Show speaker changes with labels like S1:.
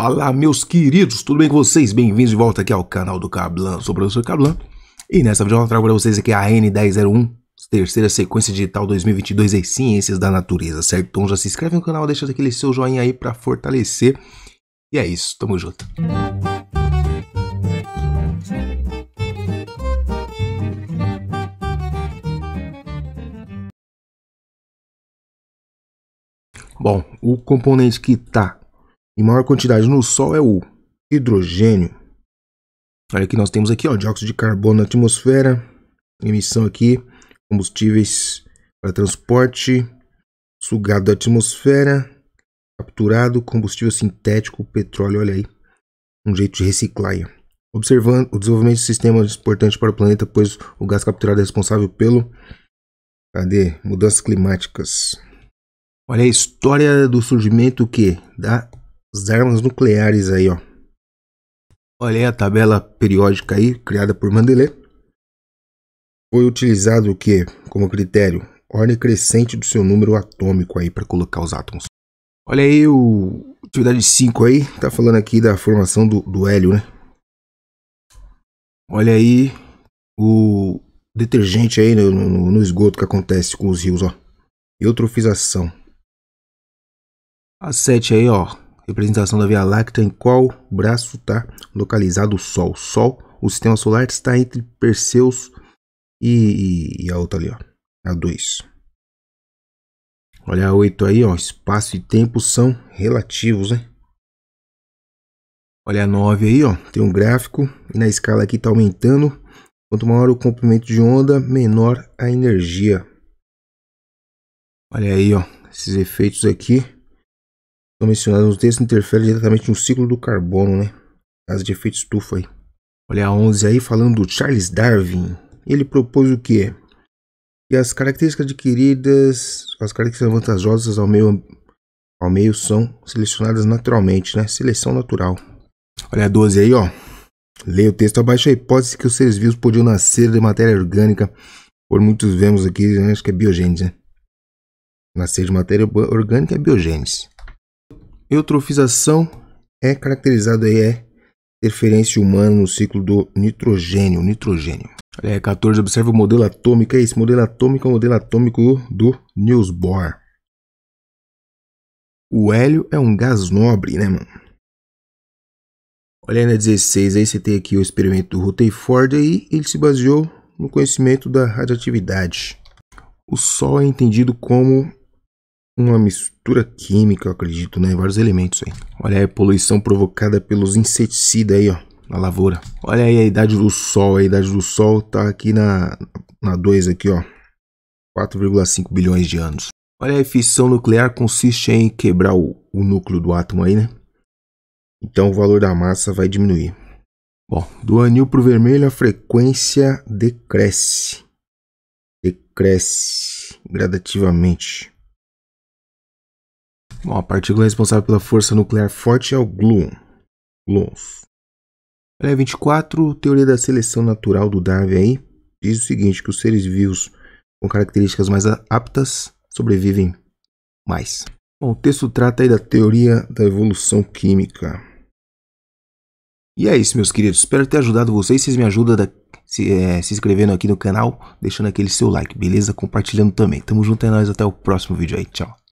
S1: Olá, meus queridos, tudo bem com vocês? Bem-vindos de volta aqui ao canal do Cablan, sou o professor Cablan. E nessa vídeo eu trago para vocês aqui a N1001, terceira sequência digital 2022 em é Ciências da Natureza, certo? Então já se inscreve no canal, deixa aquele seu joinha aí para fortalecer. E é isso, tamo junto. Bom, o componente que está em maior quantidade no Sol é o hidrogênio. Olha que nós temos aqui, ó, dióxido de carbono na atmosfera, emissão aqui, combustíveis para transporte, sugado da atmosfera, capturado, combustível sintético, petróleo, olha aí, um jeito de reciclar. Observando o desenvolvimento do sistema importantes importante para o planeta, pois o gás capturado é responsável pelo cadê? Mudanças climáticas. Olha a história do surgimento que da as armas nucleares aí, ó. Olha aí a tabela periódica aí, criada por Mandela. Foi utilizado o que como critério? Ordem crescente do seu número atômico aí para colocar os átomos. Olha aí o atividade 5 aí, tá falando aqui da formação do, do hélio, né? Olha aí o detergente aí no, no, no esgoto que acontece com os rios, ó. Eutrofização. A 7 aí, ó representação da Via Láctea em qual braço está localizado o Sol. Sol, o sistema solar está entre Perseus e, e, e a outra ali, ó, a 2. Olha a 8 aí, ó, espaço e tempo são relativos, hein? Olha a 9 aí, ó, tem um gráfico e na escala aqui está aumentando. Quanto maior o comprimento de onda, menor a energia. Olha aí, ó, esses efeitos aqui estão mencionadas no texto interfere diretamente no ciclo do carbono, né? Caso de efeito estufa aí. Olha a 11 aí falando do Charles Darwin. Ele propôs o quê? Que as características adquiridas, as características vantajosas ao meio, ao meio são selecionadas naturalmente, né? Seleção natural. Olha a 12 aí, ó. Leia o texto abaixo a hipótese que os seres vivos podiam nascer de matéria orgânica, por muitos vemos aqui, né? acho que é biogênese, né? Nascer de matéria orgânica é biogênese eutrofização é caracterizada aí, é interferência humana no ciclo do nitrogênio. Nitrogênio. É, 14. Observa o modelo atômico. É esse modelo atômico é o modelo atômico do Niels Bohr. O hélio é um gás nobre, né, mano? Olha aí na 16, aí você tem aqui o experimento do Rutherford aí, ele se baseou no conhecimento da radioatividade. O Sol é entendido como uma mistura química, eu acredito, né? Vários elementos aí. Olha aí a poluição provocada pelos inseticidas aí, ó, na lavoura. Olha aí a idade do sol, a idade do sol tá aqui na na 2 aqui, ó. 4,5 bilhões de anos. Olha aí, a fissão nuclear consiste em quebrar o, o núcleo do átomo aí, né? Então o valor da massa vai diminuir. Bom, do anil para o vermelho a frequência decresce. Decresce gradativamente. Bom, a partícula responsável pela força nuclear forte é o gluon. Gluons. É 24, teoria da seleção natural do Darwin aí, diz o seguinte, que os seres vivos com características mais aptas sobrevivem mais. Bom, o texto trata aí da teoria da evolução química. E é isso, meus queridos. Espero ter ajudado vocês. Vocês me ajudam da... se, é, se, inscrevendo aqui no canal, deixando aquele seu like, beleza? Compartilhando também. Tamo junto, é nóis. Até o próximo vídeo aí. Tchau.